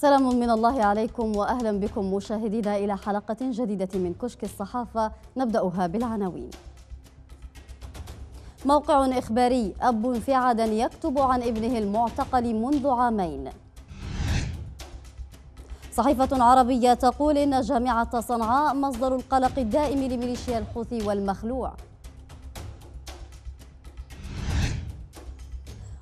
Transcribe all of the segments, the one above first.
سلام من الله عليكم واهلا بكم مشاهدينا الى حلقه جديده من كشك الصحافه نبداها بالعناوين. موقع اخباري اب في عدن يكتب عن ابنه المعتقل منذ عامين. صحيفة عربية تقول إن جامعة صنعاء مصدر القلق الدائم لميليشيا الحوثي والمخلوع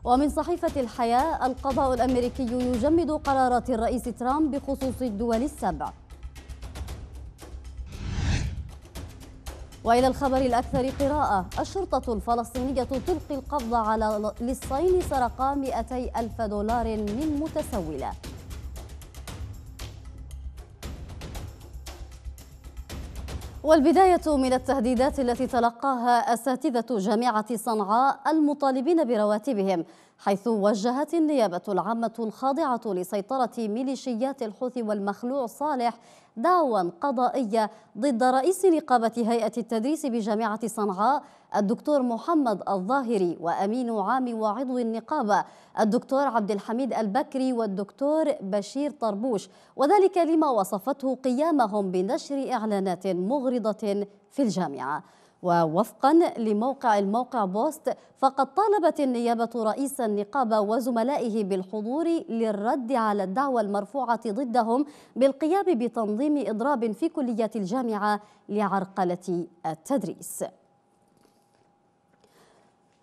ومن صحيفة الحياة القضاء الأمريكي يجمد قرارات الرئيس ترامب بخصوص الدول السبع وإلى الخبر الأكثر قراءة الشرطة الفلسطينية تلقي القبض على للصين سرقا 200 ألف دولار من متسولة والبداية من التهديدات التي تلقاها أساتذة جامعة صنعاء المطالبين برواتبهم حيث وجهت النيابة العامة الخاضعة لسيطرة ميليشيات الحوثي والمخلوع صالح دعوى قضائية ضد رئيس نقابة هيئة التدريس بجامعة صنعاء الدكتور محمد الظاهري وأمين عام وعضو النقابة الدكتور عبد الحميد البكري والدكتور بشير طربوش وذلك لما وصفته قيامهم بنشر إعلانات مغرضة في الجامعة ووفقا لموقع الموقع بوست فقد طالبت النيابة رئيس النقابة وزملائه بالحضور للرد على الدعوى المرفوعة ضدهم بالقيام بتنظيم إضراب في كلية الجامعة لعرقلة التدريس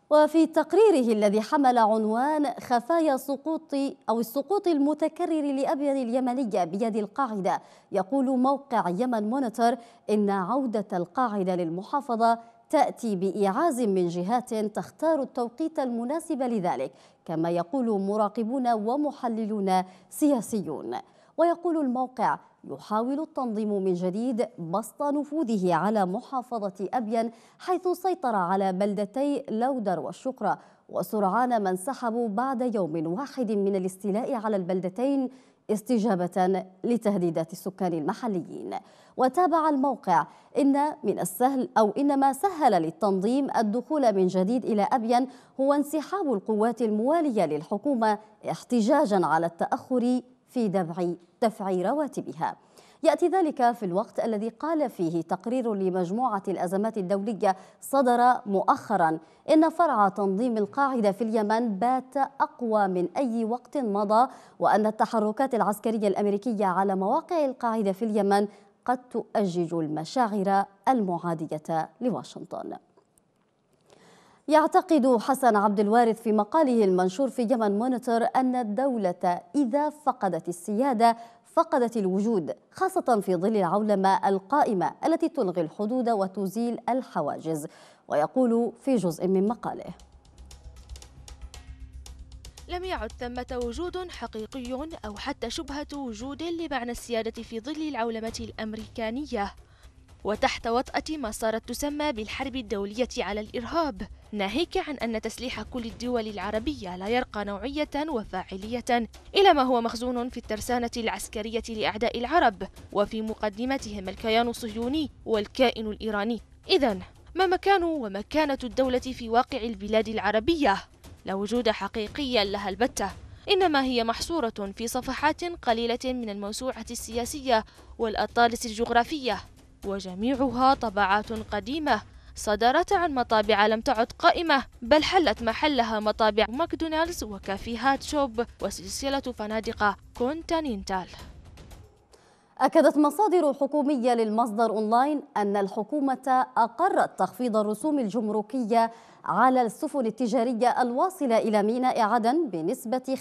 وفي تقريره الذي حمل عنوان خفايا سقوط أو السقوط المتكرر لأبيض اليمنية بيد القاعدة يقول موقع يمن مونيتور إن عودة القاعدة للمحافظة تأتي بإيعاز من جهات تختار التوقيت المناسب لذلك كما يقول مراقبون ومحللون سياسيون ويقول الموقع يحاول التنظيم من جديد بسط نفوذه على محافظة أبين حيث سيطر على بلدتي لودر والشقرة وسرعان ما انسحبوا بعد يوم واحد من الاستيلاء على البلدتين استجابة لتهديدات السكان المحليين وتابع الموقع إن من السهل أو إن ما سهل للتنظيم الدخول من جديد إلى أبين هو انسحاب القوات الموالية للحكومة احتجاجا على التأخر في دفع دفع رواتبها يأتي ذلك في الوقت الذي قال فيه تقرير لمجموعة الأزمات الدولية صدر مؤخرا إن فرع تنظيم القاعدة في اليمن بات أقوى من أي وقت مضى وأن التحركات العسكرية الأمريكية على مواقع القاعدة في اليمن قد تؤجج المشاعر المعادية لواشنطن يعتقد حسن عبد الوارث في مقاله المنشور في يمن مونيتور أن الدولة إذا فقدت السيادة فقدت الوجود خاصة في ظل العولمة القائمة التي تلغي الحدود وتزيل الحواجز ويقول في جزء من مقاله لم يعد ثمة وجود حقيقي أو حتى شبهة وجود لمعنى السيادة في ظل العولمة الأمريكانية وتحت وطأة ما صارت تسمى بالحرب الدولية على الإرهاب ناهيك عن أن تسليح كل الدول العربية لا يرقى نوعية وفاعلية إلى ما هو مخزون في الترسانة العسكرية لأعداء العرب وفي مقدمتهم الكيان الصهيوني والكائن الإيراني إذا ما مكان ومكانة الدولة في واقع البلاد العربية لا وجود حقيقي لها البتة إنما هي محصورة في صفحات قليلة من الموسوعة السياسية والأطالس الجغرافية وجميعها طبعات قديمة صدرت عن مطابع لم تعد قائمة بل حلت محلها مطابع ماكدونالدز وكافيهات شوب وسلسلة فنادق كونتيننتال أكدت مصادر حكومية للمصدر أونلاين أن الحكومة أقرت تخفيض الرسوم الجمركية على السفن التجارية الواصلة إلى ميناء عدن بنسبة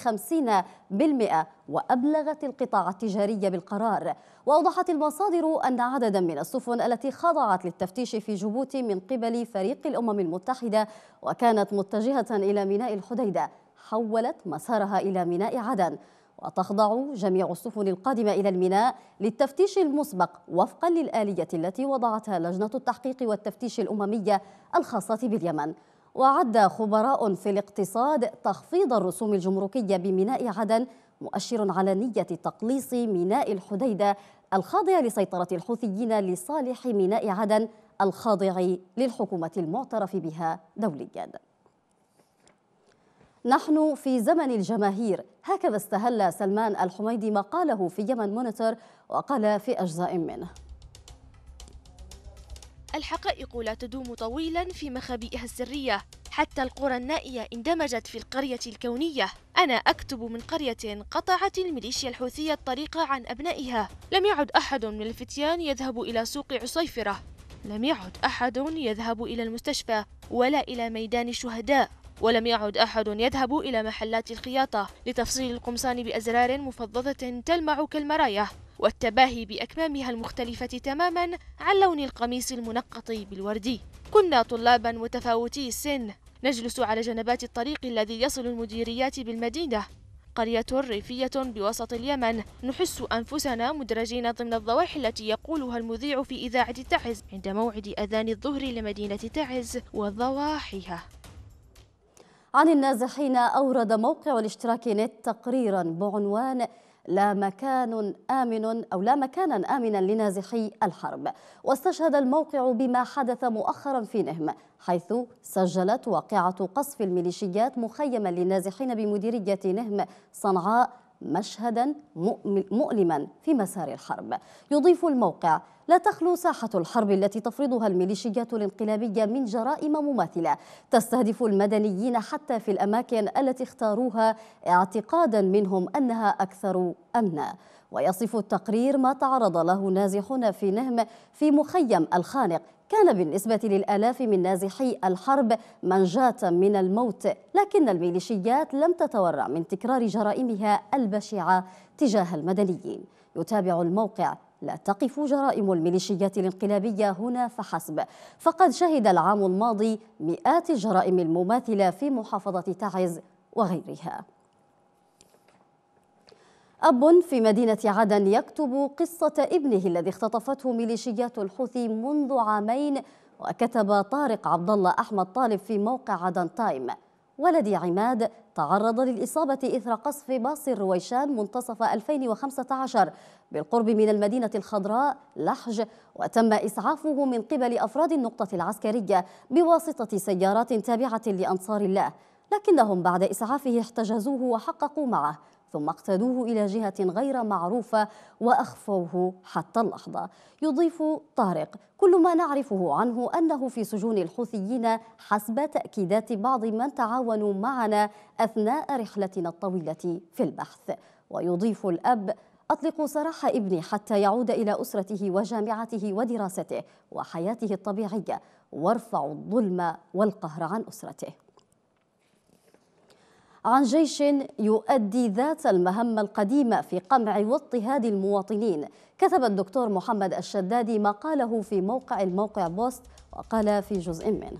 50% وأبلغت القطاع التجاري بالقرار وأوضحت المصادر أن عددا من السفن التي خضعت للتفتيش في جيبوتي من قبل فريق الأمم المتحدة وكانت متجهة إلى ميناء الحديدة حولت مسارها إلى ميناء عدن وتخضع جميع السفن القادمة إلى الميناء للتفتيش المسبق وفقا للآلية التي وضعتها لجنة التحقيق والتفتيش الأممية الخاصة باليمن وعد خبراء في الاقتصاد تخفيض الرسوم الجمركية بميناء عدن مؤشر على نية تقليص ميناء الحديدة الخاضع لسيطرة الحوثيين لصالح ميناء عدن الخاضع للحكومة المعترف بها دولياً نحن في زمن الجماهير هكذا استهل سلمان الحميدي ما قاله في يمن مونيتور وقال في أجزاء منه الحقائق لا تدوم طويلا في مخابئها السرية حتى القرى النائية اندمجت في القرية الكونية أنا أكتب من قرية قطعت الميليشيا الحوثية الطريق عن أبنائها لم يعد أحد من الفتيان يذهب إلى سوق عصيفرة لم يعد أحد يذهب إلى المستشفى ولا إلى ميدان الشهداء ولم يعد أحد يذهب إلى محلات الخياطة لتفصيل القمصان بأزرار مفضضة تلمع كالمرايا والتباهي بأكمامها المختلفة تماما عن لون القميص المنقط بالوردي كنا طلابا متفاوتي السن نجلس على جنبات الطريق الذي يصل المديريات بالمدينة قرية ريفية بوسط اليمن نحس أنفسنا مدرجين ضمن الضواحي التي يقولها المذيع في إذاعة تعز عند موعد أذان الظهر لمدينة تعز وضواحيها عن النازحين أورد موقع الاشتراك نت تقريرا بعنوان لا مكان آمن أو لا مكانا آمنا لنازحي الحرب واستشهد الموقع بما حدث مؤخرا في نهم حيث سجلت واقعة قصف الميليشيات مخيما للنازحين بمديرية نهم صنعاء مشهدا مؤلما في مسار الحرب يضيف الموقع لا تخلو ساحة الحرب التي تفرضها الميليشيات الانقلابية من جرائم مماثلة تستهدف المدنيين حتى في الأماكن التي اختاروها اعتقادا منهم أنها أكثر أمنا ويصف التقرير ما تعرض له نازحون في نهم في مخيم الخانق كان بالنسبة للآلاف من نازحي الحرب منجاة من الموت لكن الميليشيات لم تتورع من تكرار جرائمها البشعة تجاه المدنيين يتابع الموقع لا تقف جرائم الميليشيات الانقلابية هنا فحسب فقد شهد العام الماضي مئات الجرائم المماثلة في محافظة تعز وغيرها أب في مدينة عدن يكتب قصة ابنه الذي اختطفته ميليشيات الحوثي منذ عامين وكتب طارق عبد الله أحمد طالب في موقع عدن تايم ولدي عماد تعرض للإصابة إثر قصف باص الرويشان منتصف 2015 بالقرب من المدينة الخضراء لحج وتم إسعافه من قبل أفراد النقطة العسكرية بواسطة سيارات تابعة لأنصار الله لكنهم بعد إسعافه احتجزوه وحققوا معه ثم اقتادوه إلى جهة غير معروفة وأخفوه حتى اللحظة يضيف طارق كل ما نعرفه عنه أنه في سجون الحوثيين حسب تأكيدات بعض من تعاونوا معنا أثناء رحلتنا الطويلة في البحث ويضيف الأب أطلقوا سراح ابني حتى يعود إلى أسرته وجامعته ودراسته وحياته الطبيعية وارفعوا الظلم والقهر عن أسرته عن جيش يؤدي ذات المهمة القديمة في قمع واضطهاد المواطنين كتب الدكتور محمد الشدادي ما قاله في موقع الموقع بوست وقال في جزء منه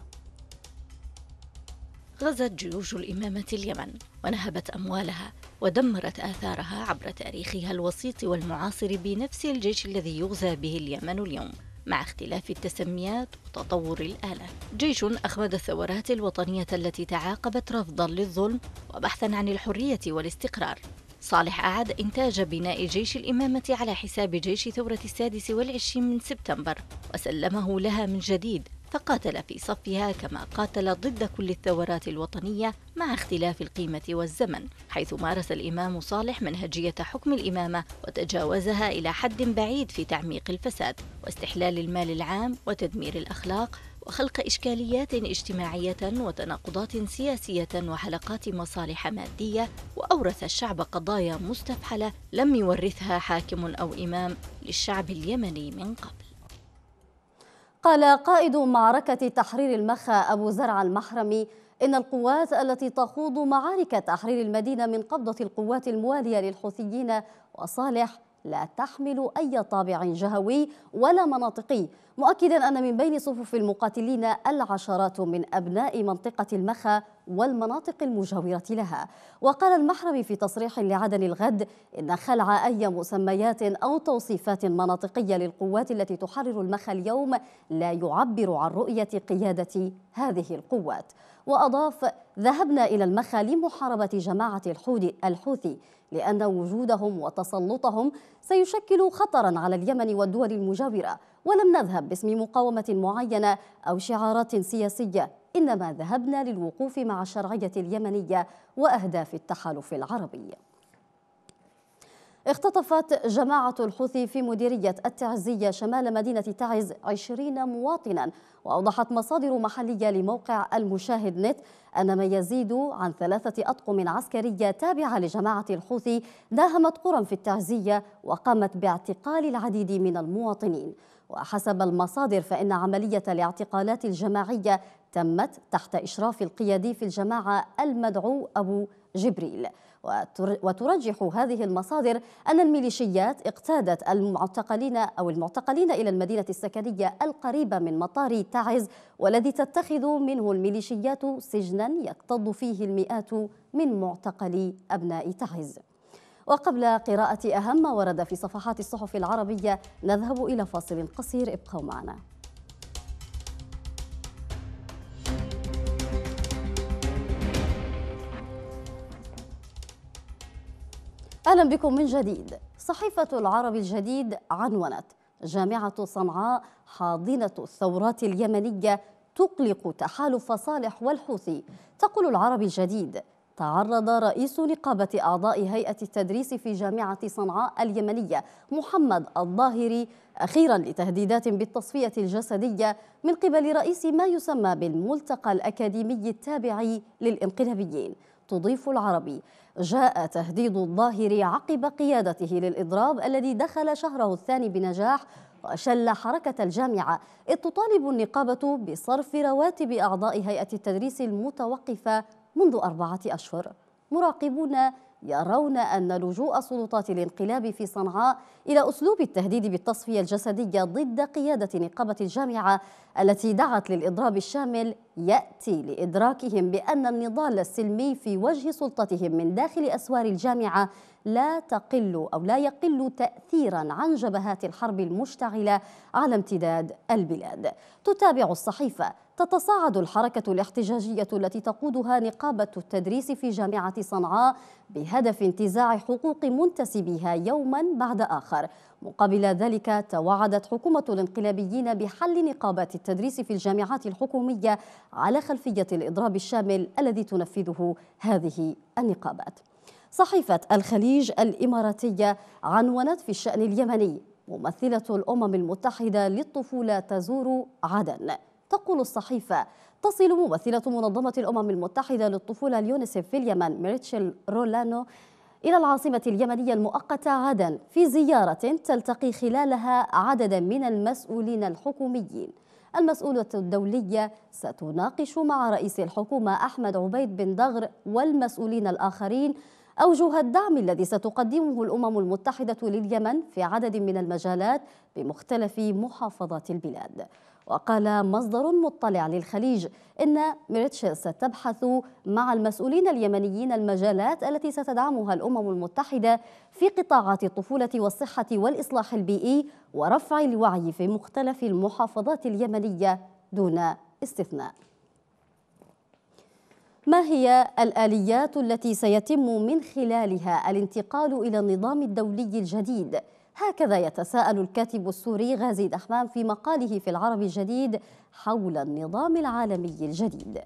غزت جيوش الإمامة اليمن ونهبت أموالها ودمرت آثارها عبر تاريخها الوسيط والمعاصر بنفس الجيش الذي يغزى به اليمن اليوم مع اختلاف التسميات وتطور الآلة جيش أخمد الثورات الوطنية التي تعاقبت رفضا للظلم وبحثا عن الحرية والاستقرار صالح أعاد إنتاج بناء جيش الإمامة على حساب جيش ثورة السادس والعشرين من سبتمبر وسلمه لها من جديد فقاتل في صفها كما قاتل ضد كل الثورات الوطنية مع اختلاف القيمة والزمن حيث مارس الإمام صالح منهجية حكم الإمامة وتجاوزها إلى حد بعيد في تعميق الفساد واستحلال المال العام وتدمير الأخلاق وخلق إشكاليات اجتماعية وتناقضات سياسية وحلقات مصالح مادية وأورث الشعب قضايا مستفحلة لم يورثها حاكم أو إمام للشعب اليمني من قبل قال قائد معركة تحرير المخا أبو زرع المحرمي إن القوات التي تخوض معارك تحرير المدينة من قبضة القوات الموالية للحوثيين وصالح لا تحمل أي طابع جهوي ولا مناطقي مؤكدا أن من بين صفوف المقاتلين العشرات من أبناء منطقة المخا والمناطق المجاورة لها وقال المحرمي في تصريح لعدن الغد إن خلع أي مسميات أو توصيفات مناطقية للقوات التي تحرر المخا اليوم لا يعبر عن رؤية قيادة هذه القوات وأضاف ذهبنا إلى المخا لمحاربة جماعة الحوثي لأن وجودهم وتسلطهم سيشكل خطرا على اليمن والدول المجاورة ولم نذهب باسم مقاومة معينة أو شعارات سياسية إنما ذهبنا للوقوف مع الشرعية اليمنية وأهداف التحالف العربي اختطفت جماعة الحوثي في مديرية التعزية شمال مدينة تعز 20 مواطنا وأوضحت مصادر محلية لموقع المشاهد نت أن ما يزيد عن ثلاثة أطقم عسكرية تابعة لجماعة الحوثي داهمت قرى في التعزية وقامت باعتقال العديد من المواطنين وحسب المصادر فإن عملية الاعتقالات الجماعية تمت تحت إشراف القيادي في الجماعة المدعو أبو جبريل وترجح هذه المصادر أن الميليشيات اقتادت المعتقلين أو المعتقلين إلى المدينة السكنية القريبة من مطار تعز والذي تتخذ منه الميليشيات سجنا يكتظ فيه المئات من معتقلي أبناء تعز وقبل قراءة أهم ما ورد في صفحات الصحف العربية نذهب إلى فاصل قصير ابقوا معنا أهلا بكم من جديد صحيفة العرب الجديد عنونت جامعة صنعاء حاضنة الثورات اليمنية تقلق تحالف صالح والحوثي تقول العرب الجديد تعرض رئيس نقابة أعضاء هيئة التدريس في جامعة صنعاء اليمنية محمد الظاهري أخيرا لتهديدات بالتصفية الجسدية من قبل رئيس ما يسمى بالملتقى الأكاديمي التابع للإنقلابيين تضيف العربي جاء تهديد الظاهر عقب قيادته للإضراب الذي دخل شهره الثاني بنجاح وأشل حركة الجامعة إذ تطالب النقابة بصرف رواتب أعضاء هيئة التدريس المتوقفة منذ أربعة أشهر مراقبون يرون أن لجوء سلطات الانقلاب في صنعاء إلى أسلوب التهديد بالتصفية الجسدية ضد قيادة نقابة الجامعة التي دعت للإضراب الشامل يأتي لإدراكهم بأن النضال السلمي في وجه سلطتهم من داخل أسوار الجامعة لا تقل أو لا يقل تأثيرا عن جبهات الحرب المشتعلة على امتداد البلاد تتابع الصحيفة تتصاعد الحركة الاحتجاجية التي تقودها نقابة التدريس في جامعة صنعاء بهدف انتزاع حقوق منتسبيها يوما بعد آخر مقابل ذلك توعدت حكومة الانقلابيين بحل نقابات التدريس في الجامعات الحكومية على خلفية الإضراب الشامل الذي تنفذه هذه النقابات صحيفة الخليج الإماراتية عنونت في الشأن اليمني ممثلة الأمم المتحدة للطفولة تزور عدن تقول الصحيفة تصل ممثلة منظمة الأمم المتحدة للطفولة اليونيسف في اليمن ميريتشل رولانو إلى العاصمة اليمنية المؤقتة غدا في زيارة تلتقي خلالها عددا من المسؤولين الحكوميين المسؤولة الدولية ستناقش مع رئيس الحكومة أحمد عبيد بن دغر والمسؤولين الآخرين أوجه الدعم الذي ستقدمه الأمم المتحدة لليمن في عدد من المجالات بمختلف محافظات البلاد وقال مصدر مطلع للخليج إن ميريتشيس تبحث مع المسؤولين اليمنيين المجالات التي ستدعمها الأمم المتحدة في قطاعات الطفولة والصحة والإصلاح البيئي ورفع الوعي في مختلف المحافظات اليمنية دون استثناء ما هي الآليات التي سيتم من خلالها الانتقال إلى النظام الدولي الجديد؟ هكذا يتساءل الكاتب السوري غازي دحمام في مقاله في العرب الجديد حول النظام العالمي الجديد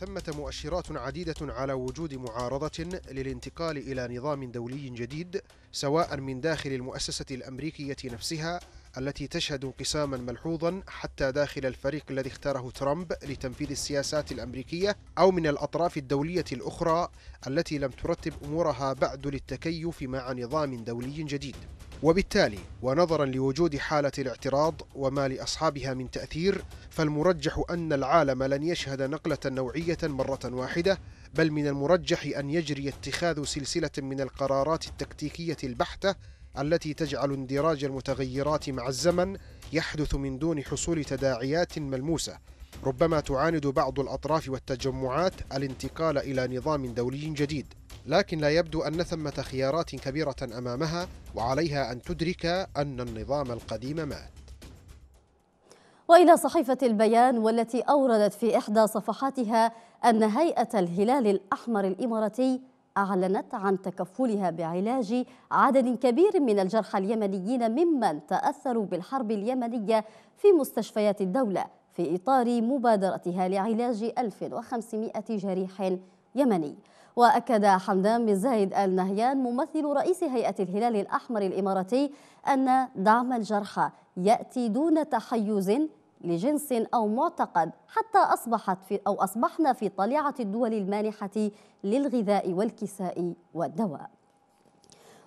ثمة مؤشرات عديدة على وجود معارضة للانتقال إلى نظام دولي جديد سواء من داخل المؤسسة الأمريكية نفسها التي تشهد انقساما ملحوظا حتى داخل الفريق الذي اختاره ترامب لتنفيذ السياسات الامريكيه او من الاطراف الدوليه الاخرى التي لم ترتب امورها بعد للتكيف مع نظام دولي جديد. وبالتالي ونظرا لوجود حاله الاعتراض وما لاصحابها من تاثير فالمرجح ان العالم لن يشهد نقله نوعيه مره واحده بل من المرجح ان يجري اتخاذ سلسله من القرارات التكتيكيه البحته التي تجعل اندراج المتغيرات مع الزمن يحدث من دون حصول تداعيات ملموسه ربما تعاند بعض الاطراف والتجمعات الانتقال الى نظام دولي جديد لكن لا يبدو ان ثمه خيارات كبيره امامها وعليها ان تدرك ان النظام القديم مات والى صحيفه البيان والتي اوردت في احدى صفحاتها ان هيئه الهلال الاحمر الاماراتي أعلنت عن تكفلها بعلاج عدد كبير من الجرحى اليمنيين ممن تأثروا بالحرب اليمنية في مستشفيات الدولة في إطار مبادرتها لعلاج 1500 جريح يمني وأكد حمدان بن زايد آل نهيان ممثل رئيس هيئة الهلال الأحمر الإماراتي أن دعم الجرحى يأتي دون تحيز لجنس أو معتقد حتى أصبحت في أو أصبحنا في طليعة الدول المانحة للغذاء والكساء والدواء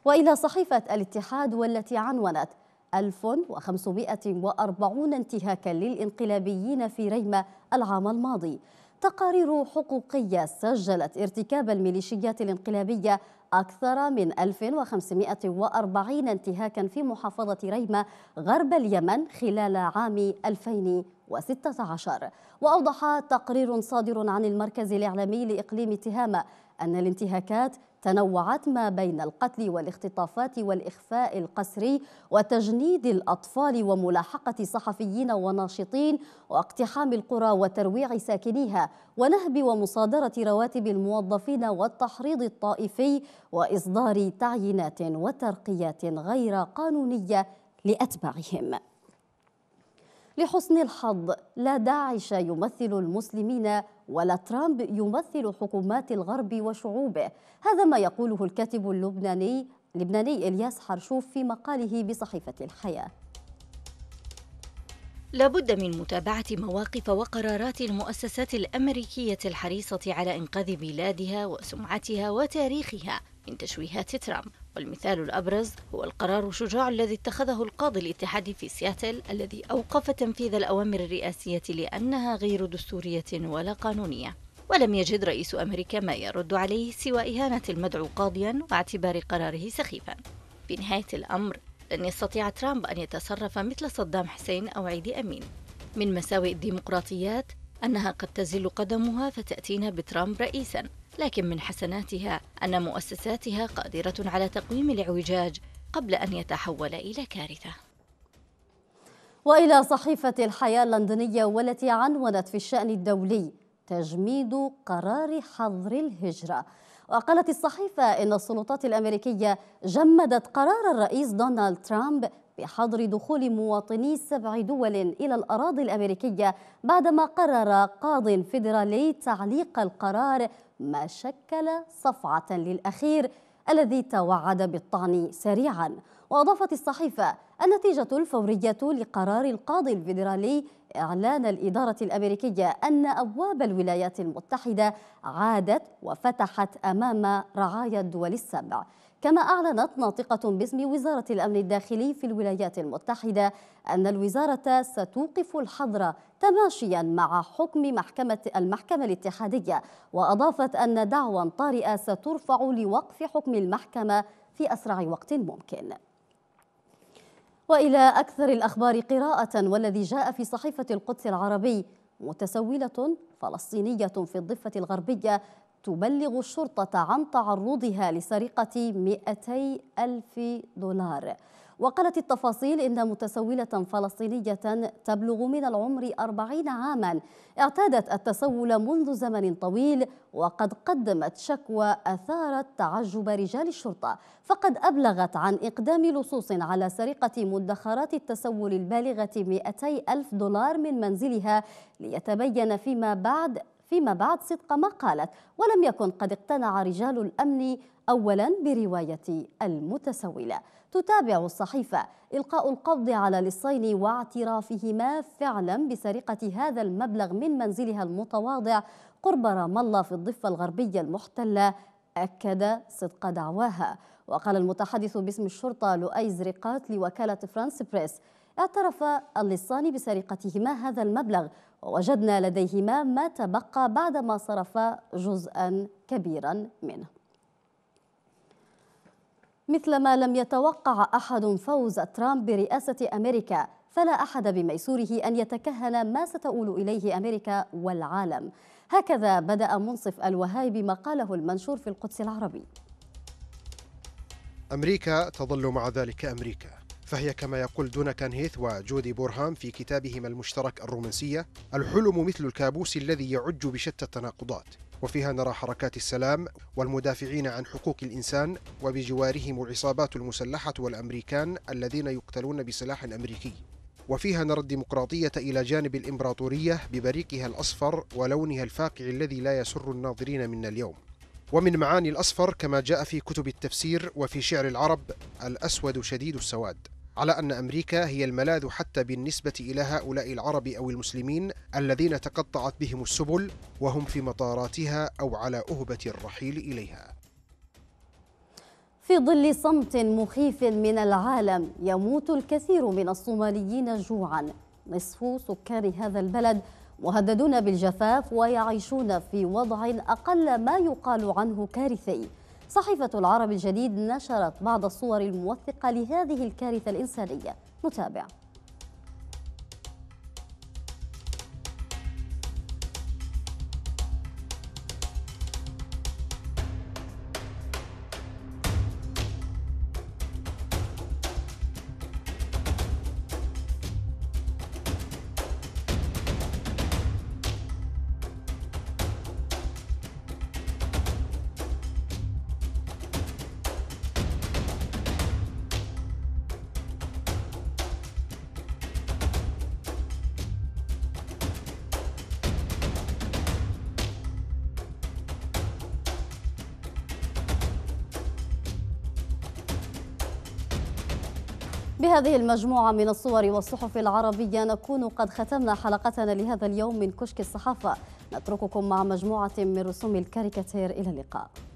وإلى صحيفة الاتحاد والتي عنونت 1540 انتهاكا للانقلابيين في ريمة العام الماضي تقارير حقوقية سجلت ارتكاب الميليشيات الانقلابية أكثر من 1540 انتهاكا في محافظة ريمة غرب اليمن خلال عام 2016 وأوضح تقرير صادر عن المركز الإعلامي لإقليم تهامة أن الانتهاكات تنوعت ما بين القتل والاختطافات والإخفاء القسري وتجنيد الأطفال وملاحقة صحفيين وناشطين واقتحام القرى وترويع ساكنيها ونهب ومصادرة رواتب الموظفين والتحريض الطائفي وإصدار تعيينات وترقيات غير قانونية لأتباعهم لحسن الحظ لا داعش يمثل المسلمين ولا ترامب يمثل حكومات الغرب وشعوبه هذا ما يقوله الكاتب اللبناني لبناني إلياس حرشوف في مقاله بصحيفة الحياة لابد من متابعة مواقف وقرارات المؤسسات الأمريكية الحريصة على إنقاذ بلادها وسمعتها وتاريخها من تشويهات ترامب والمثال الأبرز هو القرار الشجاع الذي اتخذه القاضي الاتحادي في سياتل الذي أوقف تنفيذ الأوامر الرئاسية لأنها غير دستورية ولا قانونية ولم يجد رئيس أمريكا ما يرد عليه سوى إهانة المدعو قاضيا واعتبار قراره سخيفا في نهاية الأمر لن يستطيع ترامب أن يتصرف مثل صدام حسين أو عيد أمين من مساوئ الديمقراطيات أنها قد تزل قدمها فتأتينا بترامب رئيسا لكن من حسناتها أن مؤسساتها قادرة على تقويم الاعوجاج قبل أن يتحول إلى كارثة وإلى صحيفة الحياة اللندنية والتي عنونت في الشأن الدولي تجميد قرار حظر الهجرة وقالت الصحيفة إن السلطات الأمريكية جمدت قرار الرئيس دونالد ترامب بحظر دخول مواطني سبع دول إلى الأراضي الأمريكية بعدما قرر قاض فيدرالي تعليق القرار ما شكل صفعة للأخير الذي توعد بالطعن سريعا وأضافت الصحيفة النتيجة الفورية لقرار القاضي الفيدرالي إعلان الإدارة الأمريكية أن أبواب الولايات المتحدة عادت وفتحت أمام رعايا الدول السبع كما أعلنت ناطقة باسم وزارة الأمن الداخلي في الولايات المتحدة أن الوزارة ستوقف الحظر تماشيا مع حكم محكمة المحكمة الاتحادية وأضافت أن دعوى طارئة سترفع لوقف حكم المحكمة في أسرع وقت ممكن وإلى أكثر الأخبار قراءة والذي جاء في صحيفة القدس العربي متسولة فلسطينية في الضفة الغربية تبلغ الشرطة عن تعرضها لسرقة 200 ألف دولار وقالت التفاصيل إن متسولة فلسطينية تبلغ من العمر 40 عاما اعتادت التسول منذ زمن طويل وقد قدمت شكوى أثارت تعجب رجال الشرطة فقد أبلغت عن إقدام لصوص على سرقة مدخرات التسول البالغة 200 ألف دولار من منزلها ليتبين فيما بعد فيما بعد صدق ما قالت ولم يكن قد اقتنع رجال الأمن أولا برواية المتسولة تتابع الصحيفة إلقاء القبض على للصين واعترافهما فعلا بسرقة هذا المبلغ من منزلها المتواضع قرب رام الله في الضفة الغربية المحتلة أكد صدق دعواها وقال المتحدث باسم الشرطة لؤي زرقات لوكالة فرانس بريس اعترف اللصان بسرقتهما هذا المبلغ ووجدنا لديهما ما تبقى بعدما صرفا جزءا كبيرا منه مثلما لم يتوقع أحد فوز ترامب برئاسة أمريكا فلا أحد بميسوره أن يتكهن ما ستؤول إليه أمريكا والعالم هكذا بدأ منصف بما قاله المنشور في القدس العربي أمريكا تظل مع ذلك أمريكا فهي كما يقول دوناكان هيث وجودي بورهام في كتابهما المشترك الرومانسية الحلم مثل الكابوس الذي يعج بشتى التناقضات وفيها نرى حركات السلام والمدافعين عن حقوق الإنسان وبجوارهم العصابات المسلحة والأمريكان الذين يقتلون بسلاح أمريكي وفيها نرى الديمقراطية إلى جانب الإمبراطورية ببريقها الأصفر ولونها الفاقع الذي لا يسر الناظرين منا اليوم ومن معاني الأصفر كما جاء في كتب التفسير وفي شعر العرب الأسود شديد السواد على أن أمريكا هي الملاذ حتى بالنسبة إلى هؤلاء العرب أو المسلمين الذين تقطعت بهم السبل وهم في مطاراتها أو على أهبة الرحيل إليها في ظل صمت مخيف من العالم يموت الكثير من الصوماليين جوعا نصف سكان هذا البلد مهددون بالجفاف ويعيشون في وضع أقل ما يقال عنه كارثي صحيفة العرب الجديد نشرت بعض الصور الموثقة لهذه الكارثة الإنسانية نتابع بهذه المجموعة من الصور والصحف العربية نكون قد ختمنا حلقتنا لهذا اليوم من كشك الصحافة نترككم مع مجموعة من رسوم الكاريكاتير إلى اللقاء